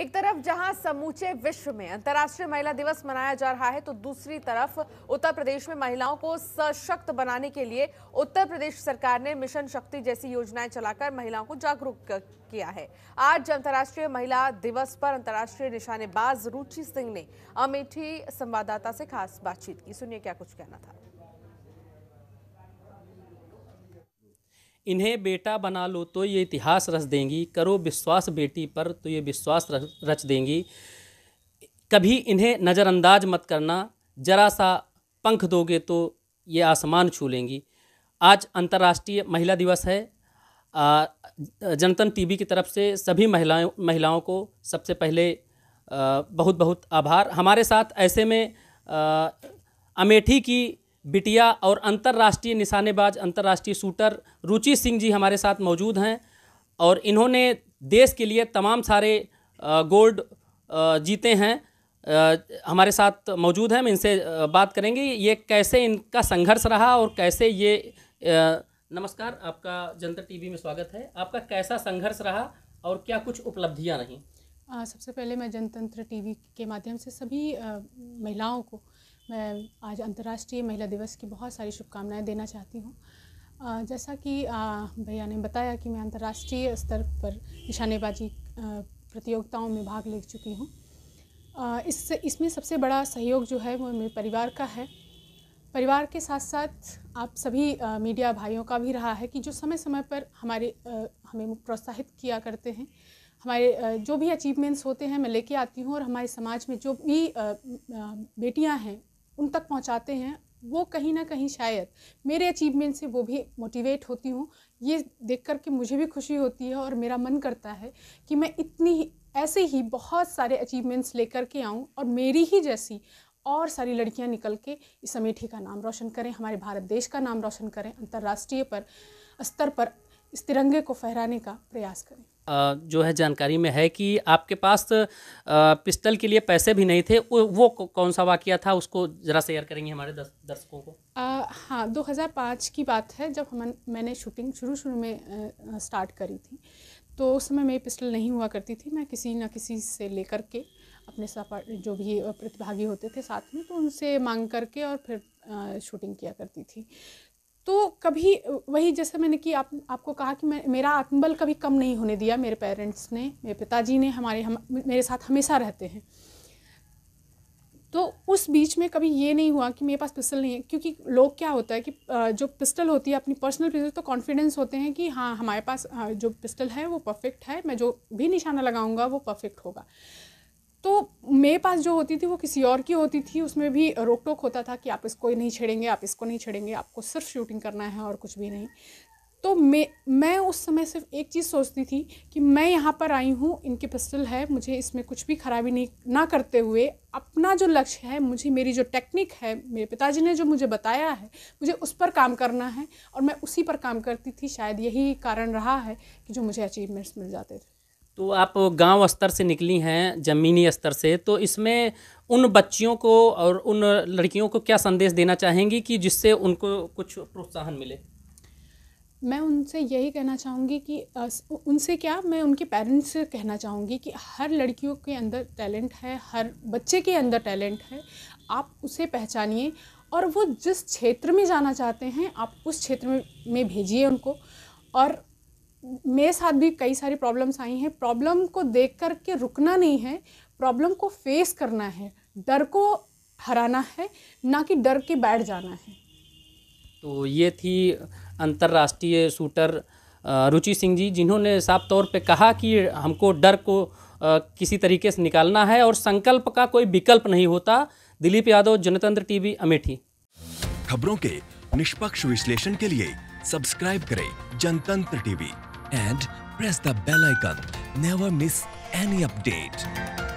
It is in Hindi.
एक तरफ जहां समूचे विश्व में अंतर्राष्ट्रीय महिला दिवस मनाया जा रहा है तो दूसरी तरफ उत्तर प्रदेश में महिलाओं को सशक्त बनाने के लिए उत्तर प्रदेश सरकार ने मिशन शक्ति जैसी योजनाएं चलाकर महिलाओं को जागरूक किया है आज अंतर्राष्ट्रीय महिला दिवस पर अंतर्राष्ट्रीय निशानेबाज रुचि सिंह ने अमेठी संवाददाता से खास बातचीत की सुनिए क्या कुछ कहना था इन्हें बेटा बना लो तो ये इतिहास रच देंगी करो विश्वास बेटी पर तो ये विश्वास रच देंगी कभी इन्हें नज़रअंदाज मत करना ज़रा सा पंख दोगे तो ये आसमान छू लेंगी आज अंतर्राष्ट्रीय महिला दिवस है जनतन टीवी की तरफ से सभी महिलाओं महिलाओं को सबसे पहले बहुत बहुत आभार हमारे साथ ऐसे में अमेठी की बिटिया और अंतर्राष्ट्रीय निशानेबाज अंतर्राष्ट्रीय शूटर रुचि सिंह जी हमारे साथ मौजूद हैं और इन्होंने देश के लिए तमाम सारे गोल्ड जीते हैं हमारे साथ मौजूद हैं हम इनसे बात करेंगे ये कैसे इनका संघर्ष रहा और कैसे ये नमस्कार आपका जनता टीवी में स्वागत है आपका कैसा संघर्ष रहा और क्या कुछ उपलब्धियां रहीं सबसे पहले मैं जनतंत्र टीवी के माध्यम से सभी महिलाओं को मैं आज अंतर्राष्ट्रीय महिला दिवस की बहुत सारी शुभकामनाएं देना चाहती हूँ जैसा कि भैया ने बताया कि मैं अंतर्राष्ट्रीय स्तर पर निशानेबाजी प्रतियोगिताओं में भाग ले चुकी हूँ इससे इसमें सबसे बड़ा सहयोग जो है वो मेरे परिवार का है परिवार के साथ साथ आप सभी मीडिया भाइयों का भी रहा है कि जो समय समय पर हमारे हमें प्रोत्साहित किया करते हैं हमारे जो भी अचीवमेंट्स होते हैं मैं लेके आती हूँ और हमारे समाज में जो भी बेटियाँ हैं उन तक पहुँचाते हैं वो कहीं ना कहीं शायद मेरे अचीवमेंट से वो भी मोटिवेट होती हूँ ये देख कर के मुझे भी खुशी होती है और मेरा मन करता है कि मैं इतनी ऐसे ही बहुत सारे अचीवमेंट्स लेकर के आऊँ और मेरी ही जैसी और सारी लड़कियाँ निकल के इस अमेठी का नाम रोशन करें हमारे भारत देश का नाम रोशन करें अंतर्राष्ट्रीय पर स्तर पर इस तिरंगे को फहराने का प्रयास करें जो है जानकारी में है कि आपके पास पिस्टल के लिए पैसे भी नहीं थे वो कौन सा वाक्य था उसको ज़रा शेयर करेंगे हमारे दर्शकों को आ, हाँ 2005 की बात है जब हम मैंने शूटिंग शुरू शुरू में आ, स्टार्ट करी थी तो उस समय मेरी पिस्टल नहीं हुआ करती थी मैं किसी न किसी से लेकर के अपने जो भी प्रतिभागी होते थे साथ में तो उनसे मांग करके और फिर शूटिंग किया करती थी तो कभी वही जैसे मैंने कि आप आपको कहा कि मैं मेरा आत्मबल कभी कम नहीं होने दिया मेरे पेरेंट्स ने मेरे पिताजी ने हमारे हम मेरे साथ हमेशा रहते हैं तो उस बीच में कभी ये नहीं हुआ कि मेरे पास पिस्टल नहीं है क्योंकि लोग क्या होता है कि जो पिस्टल होती है अपनी पर्सनल पिस्टल तो कॉन्फिडेंस होते हैं कि हाँ हमारे पास जो पिस्टल है वो परफेक्ट है मैं जो भी निशाना लगाऊंगा वो परफेक्ट होगा तो मेरे पास जो होती थी वो किसी और की होती थी उसमें भी रोक टोक होता था कि आप इसको नहीं छेड़ेंगे आप इसको नहीं छेड़ेंगे आपको सिर्फ शूटिंग करना है और कुछ भी नहीं तो मैं मैं उस समय सिर्फ एक चीज़ सोचती थी कि मैं यहाँ पर आई हूँ इनकी पिस्टल है मुझे इसमें कुछ भी खराबी नहीं ना करते हुए अपना जो लक्ष्य है मुझे मेरी जो टेक्निक है मेरे पिताजी ने जो मुझे बताया है मुझे उस पर काम करना है और मैं उसी पर काम करती थी शायद यही कारण रहा है कि जो मुझे अचीवमेंट्स मिल जाते थे तो आप गांव स्तर से निकली हैं ज़मीनी स्तर से तो इसमें उन बच्चियों को और उन लड़कियों को क्या संदेश देना चाहेंगी कि जिससे उनको कुछ प्रोत्साहन मिले मैं उनसे यही कहना चाहूँगी कि उनसे क्या मैं उनके पेरेंट्स से कहना चाहूँगी कि हर लड़कियों के अंदर टैलेंट है हर बच्चे के अंदर टैलेंट है आप उसे पहचानिए और वो जिस क्षेत्र में जाना चाहते हैं आप उस क्षेत्र में भेजिए उनको और मेरे साथ भी कई सारी प्रॉब्लम्स आई हैं प्रॉब्लम को देख कर के रुकना नहीं है प्रॉब्लम को फेस करना है डर को हराना है ना कि डर के बैठ जाना है तो ये थी अंतर्राष्ट्रीय शूटर रुचि सिंह जी जिन्होंने साफ तौर पे कहा कि हमको डर को किसी तरीके से निकालना है और संकल्प का कोई विकल्प नहीं होता दिलीप यादव जनतंत्र टीवी अमेठी खबरों के निष्पक्ष विश्लेषण के लिए सब्सक्राइब करें Jantantra TV and press the bell icon. Never miss any update.